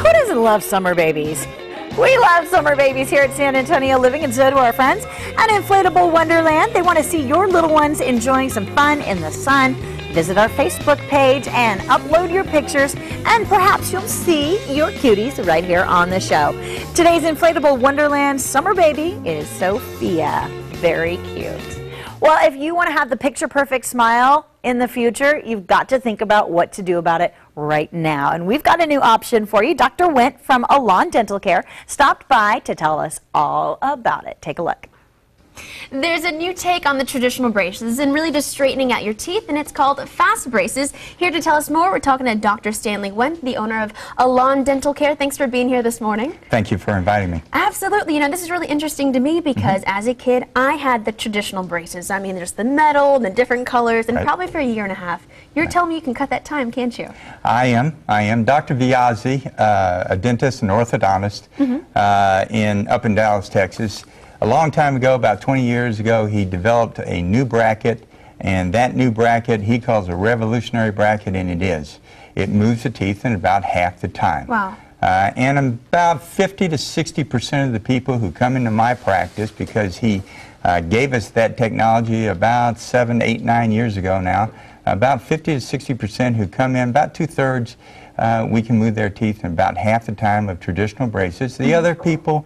Who doesn't love summer babies? We love summer babies here at San Antonio Living, and so do our friends at Inflatable Wonderland. They want to see your little ones enjoying some fun in the sun. Visit our Facebook page and upload your pictures, and perhaps you'll see your cuties right here on the show. Today's Inflatable Wonderland summer baby is Sophia. Very cute. Well, if you want to have the picture perfect smile in the future, you've got to think about what to do about it right now. And we've got a new option for you. Dr. Went from Alon Dental Care stopped by to tell us all about it. Take a look. There's a new take on the traditional braces and really just straightening out your teeth, and it's called Fast Braces. Here to tell us more, we're talking to Dr. Stanley Went, the owner of Alon Dental Care. Thanks for being here this morning. Thank you for inviting me. Absolutely. You know, this is really interesting to me mm-hmm. because mm -hmm. as a kid, I had the traditional braces. I mean, there's the metal and the different colors, and right. probably for a year and a half. You're right. telling me you can cut that time, can't you? I am. I am. Dr. Viazzi, uh, a dentist and orthodontist mm -hmm. uh, in up in Dallas, Texas. A long time ago, about 20 years ago, he developed a new bracket, and that new bracket he calls a revolutionary bracket, and it is. It moves the teeth in about half the time. Wow. Uh, and about 50 to 60 percent of the people who come into my practice, because he uh, gave us that technology about seven, eight, nine years ago now, about 50 to 60 percent who come in, about two thirds, uh, we can move their teeth in about half the time of traditional braces. The mm-hmm. other people,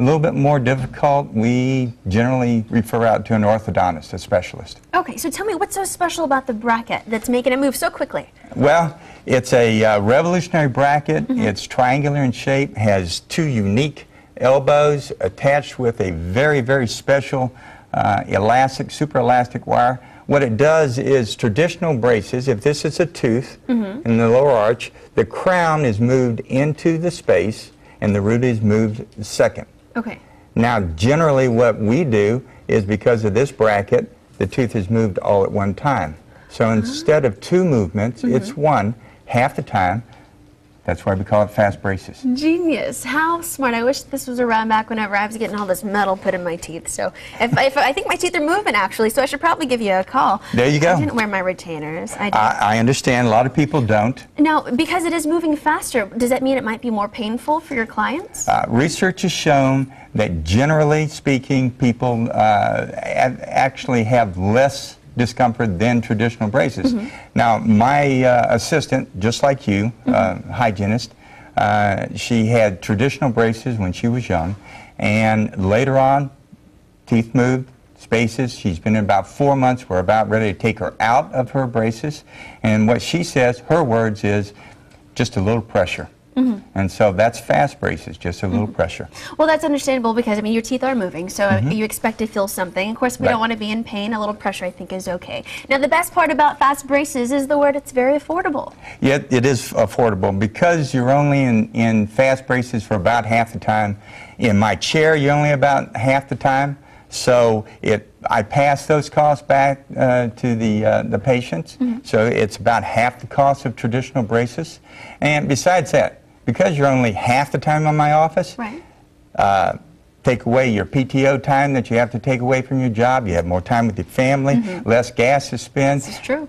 a little bit more difficult, we generally refer out to an orthodontist, a specialist. Okay, so tell me what's so special about the bracket that's making it move so quickly? Well, it's a uh, revolutionary bracket. Mm -hmm. It's triangular in shape, has two unique elbows attached with a very, very special uh, elastic, super elastic wire. What it does is traditional braces, if this is a tooth mm -hmm. in the lower arch, the crown is moved into the space and the root is moved second. Okay. Now, generally what we do is because of this bracket, the tooth is moved all at one time. So uh-huh. instead of two movements, mm -hmm. it's one half the time, that's why we call it fast braces. Genius. How smart. I wish this was around back whenever I was getting all this metal put in my teeth. So if, if I think my teeth are moving, actually, so I should probably give you a call. There you go. I didn't wear my retainers. I, I, I, understand. A lot of people don't. Now, because it is moving faster, does that mean it might be more painful for your clients? Uh, research has shown that generally speaking, people uh, actually have less discomfort than traditional braces. Mm-hmm. Now, my uh, assistant, just like you, uh, mm-hmm. uh, hygienist, uh, she had traditional braces when she was young, and later on, teeth moved, spaces. She's been in about four months. We're about ready to take her out of her braces, and what she says, her words is, just a little pressure. Mm -hmm. And so that's fast braces, just a little mm -hmm. pressure. Well, that's understandable because, I mean, your teeth are moving, so mm -hmm. you expect to feel something. Of course, we right. don't want to be in pain. A little pressure, I think, is okay. Now, the best part about fast braces is the word it's very affordable. Yeah, it is affordable because you're only in, in fast braces for about half the time. In my chair, you're only about half the time. So it, I pass those costs back uh, to the, uh, the patients. Mm -hmm. So it's about half the cost of traditional braces. And besides that, because you're only half the time on my office, right. Uh, take away your PTO time that you have to take away from your job. You have more time with your family, mm -hmm. less gas to spend. This is true.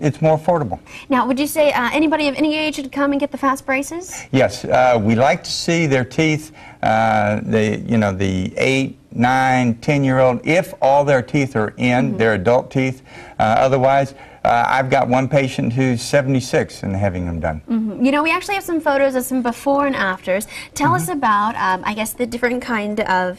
It's more affordable. Now, would you say uh, anybody of any age should come and get the fast braces? Yes, uh, we like to see their teeth. Uh, the you know the eight, nine, ten year old. If all their teeth are in, mm -hmm. their adult teeth. Uh, otherwise, uh, I've got one patient who's 76 and having them done. Mm -hmm. You know, we actually have some photos of some before and afters. Tell mm -hmm. us mm-hmm. about, um, I guess, the different kind of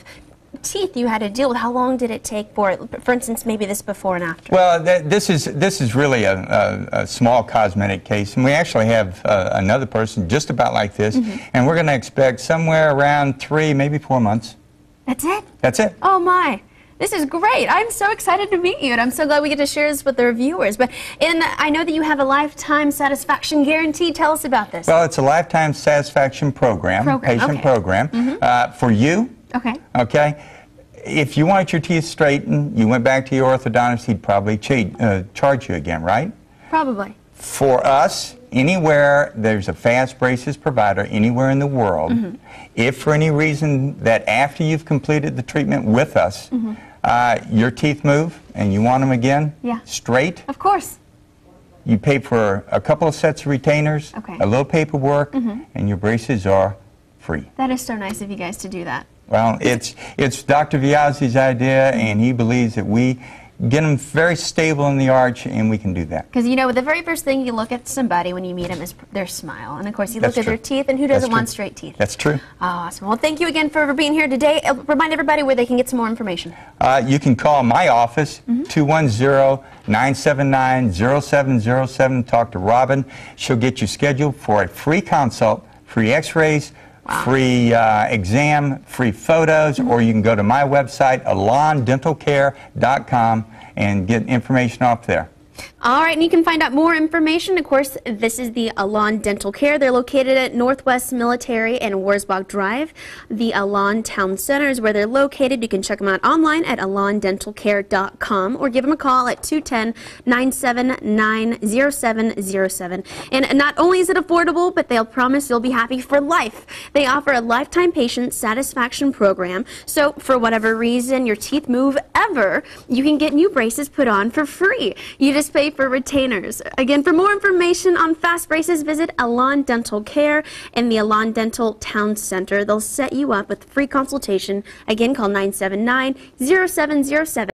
teeth you had to deal with. How long did it take for, for instance, maybe this before and after? Well, th this is this is really a, a, a, small cosmetic case, and we actually have uh, another person just about like this, mm -hmm. and we're going to expect somewhere around three, maybe four months. That's it. That's it. Oh my. This is great. I'm so excited to meet you, and I'm so glad we get to share this with the reviewers. But in, I know that you have a lifetime satisfaction guarantee. Tell us about this. Well, it's a lifetime satisfaction program, program. patient okay. program, mm -hmm. uh, for you. Okay. Okay. If you want your teeth straightened, you went back to your orthodontist, he'd probably cheat, uh, charge you again, right? Probably for us, anywhere there's a fast braces provider anywhere in the world, mm -hmm. if for any reason that after you've completed the treatment with us, mm -hmm. uh, your teeth move and you want them again, yeah. straight. Of course. You pay for a couple of sets of retainers, okay. a little paperwork, mm -hmm. and your braces are free. That is so nice of you guys to do that. Well, it's it's Dr. Viazzi's idea, and he believes that we get them very stable in the arch, and we can do that. Because you know, the very first thing you look at somebody when you meet them is their smile, and of course you That's look true. at their teeth, and who doesn't want straight teeth? That's true. Awesome. Well, thank you again for being here today. Uh, remind everybody where they can get some more information. Uh, you can call my office, 210-979-0707. Mm-hmm. Talk to Robin. She'll get you scheduled for a free consult, free x-rays, Wow. Free uh, exam, free photos, or you can go to my website, alondentalcare.com, and get information off there. All right, and you can find out more information. Of course, this is the Alon Dental Care. They're located at Northwest Military and Warsbog Drive. The Alon Town Center is where they're located. You can check them out online at alondentalcare.com or give them a call at 210-979-0707. And not only is it affordable, but they'll promise you'll be happy for life. They offer a lifetime patient satisfaction program. So for whatever reason, your teeth move ever, you can get new braces put on for free. You just pay for retainers. Again, for more information on fast braces, visit Alon Dental Care in the Alon Dental Town Center. They'll set you up with free consultation. Again, call 979 0707.